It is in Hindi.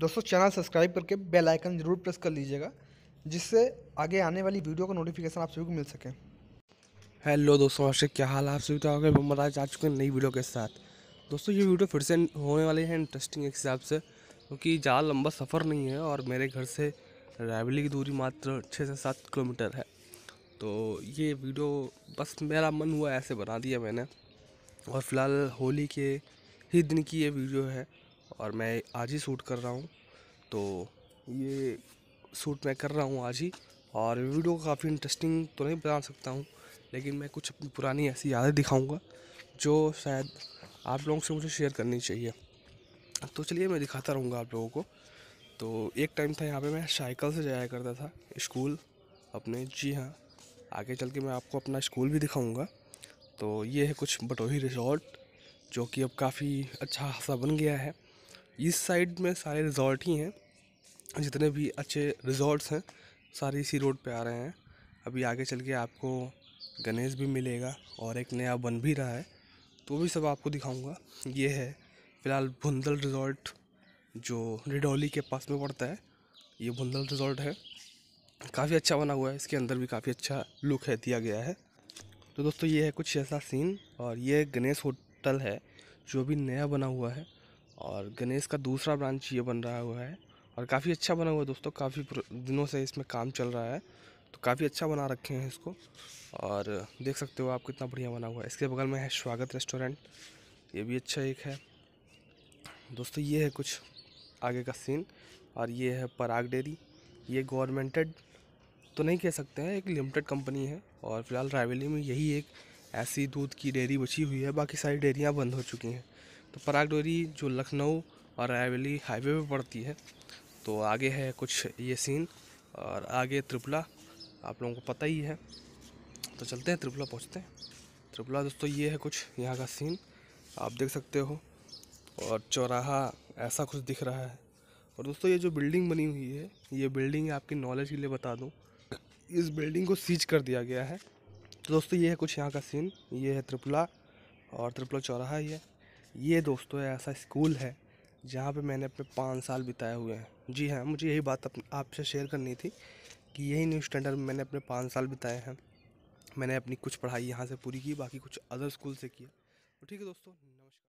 दोस्तों चैनल सब्सक्राइब करके बेल आइकन ज़रूर प्रेस कर लीजिएगा जिससे आगे आने वाली वीडियो का नोटिफिकेशन आप सभी को मिल सके हेलो दोस्तों हर्षिक क्या हाल आप सभी तो आगे आज आ चुके हैं नई वीडियो के साथ दोस्तों ये वीडियो फिर से होने वाली है इंटरेस्टिंग एक हिसाब से क्योंकि ज़्यादा लंबा सफ़र नहीं है और मेरे घर से रैवली की दूरी मात्र छः से सात किलोमीटर है तो ये वीडियो बस मेरा मन हुआ ऐसे बना दिया मैंने और फ़िलहाल होली के ही दिन की ये वीडियो है और मैं आज ही सूट कर रहा हूँ तो ये सूट मैं कर रहा हूँ आज ही और वीडियो काफ़ी इंटरेस्टिंग तो नहीं बना सकता हूँ लेकिन मैं कुछ अपनी पुरानी ऐसी यादें दिखाऊँगा जो शायद आप लोगों से मुझे शेयर करनी चाहिए तो चलिए मैं दिखाता रहूँगा आप लोगों को तो एक टाइम था यहाँ पे मैं साइकिल से जाया करता था स्कूल अपने जी हाँ आगे चल के मैं आपको अपना स्कूल भी दिखाऊँगा तो ये है कुछ बटोही रिजॉर्ट जो कि अब काफ़ी अच्छा हादसा बन गया है इस साइड में सारे रिजॉर्ट ही हैं जितने भी अच्छे रिजॉर्ट्स हैं सारे इसी रोड पे आ रहे हैं अभी आगे चल के आपको गणेश भी मिलेगा और एक नया बन भी रहा है तो भी सब आपको दिखाऊंगा ये है फ़िलहाल भुंदल रिजॉर्ट जो रिडौली के पास में पड़ता है ये भुंदल रिजॉर्ट है काफ़ी अच्छा बना हुआ है इसके अंदर भी काफ़ी अच्छा लुक है दिया गया है तो दोस्तों ये है कुछ ऐसा सीन और ये गणेश होटल है जो अभी नया बना हुआ है और गणेश का दूसरा ब्रांच ये बन रहा हुआ है और काफ़ी अच्छा बना हुआ है दोस्तों काफ़ी दिनों से इसमें काम चल रहा है तो काफ़ी अच्छा बना रखे हैं इसको और देख सकते हो आप कितना बढ़िया बना हुआ है इसके बगल में है स्वागत रेस्टोरेंट ये भी अच्छा एक है दोस्तों ये है कुछ आगे का सीन और ये है पराग डेरी ये गवर्नमेंटेड तो नहीं कह सकते हैं एक लिमिटेड कंपनी है और फिलहाल रायली में यही एक ऐसी दूध की डेयरी बची हुई है बाकी सारी डेयरियाँ बंद हो चुकी हैं तो पराग डोरी जो लखनऊ और रायवेली हाईवे पर पड़ती है तो आगे है कुछ ये सीन और आगे त्रिपुला आप लोगों को पता ही है तो चलते हैं त्रिपुला पहुँचते हैं त्रिपुला दोस्तों ये है कुछ यहाँ का सीन आप देख सकते हो और चौराहा ऐसा कुछ दिख रहा है और दोस्तों ये जो बिल्डिंग बनी हुई है ये बिल्डिंग आपकी नॉलेज के लिए बता दूँ इस बिल्डिंग को सीज कर दिया गया है तो दोस्तों ये है कुछ यहाँ का सीन ये है त्रिपुला और त्रिपुला चौराहा ही है ये दोस्तों ऐसा स्कूल है जहाँ पे मैंने अपने पाँच साल बिताए हुए हैं जी हाँ मुझे यही बात आपसे शेयर करनी थी कि यही न्यू स्टैंडर्ड में मैंने अपने पाँच साल बिताए हैं मैंने अपनी कुछ पढ़ाई यहाँ से पूरी की बाकी कुछ अदर स्कूल से किया तो ठीक है दोस्तों नमस्कार